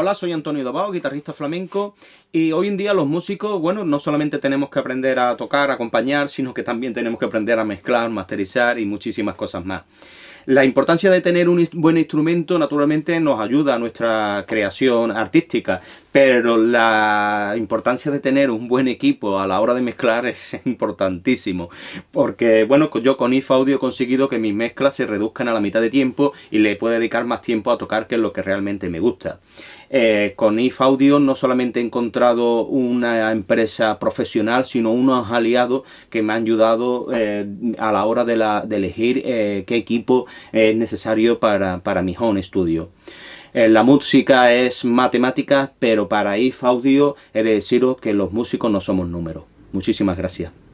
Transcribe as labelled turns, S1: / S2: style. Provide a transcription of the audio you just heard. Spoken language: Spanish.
S1: Hola, soy Antonio Dabao, guitarrista flamenco, y hoy en día los músicos, bueno, no solamente tenemos que aprender a tocar, a acompañar, sino que también tenemos que aprender a mezclar, masterizar y muchísimas cosas más. La importancia de tener un buen instrumento naturalmente nos ayuda a nuestra creación artística, pero la importancia de tener un buen equipo a la hora de mezclar es importantísimo. Porque, bueno, yo con IF Audio he conseguido que mis mezclas se reduzcan a la mitad de tiempo y le puedo dedicar más tiempo a tocar que es lo que realmente me gusta. Eh, con IF Audio no solamente he encontrado una empresa profesional, sino unos aliados que me han ayudado eh, a la hora de, elegir eh, qué equipo es necesario para, para mi home studio. Eh, la música es matemática, pero para IF Audio he de deciros que los músicos no somos números.
S2: Muchísimas gracias.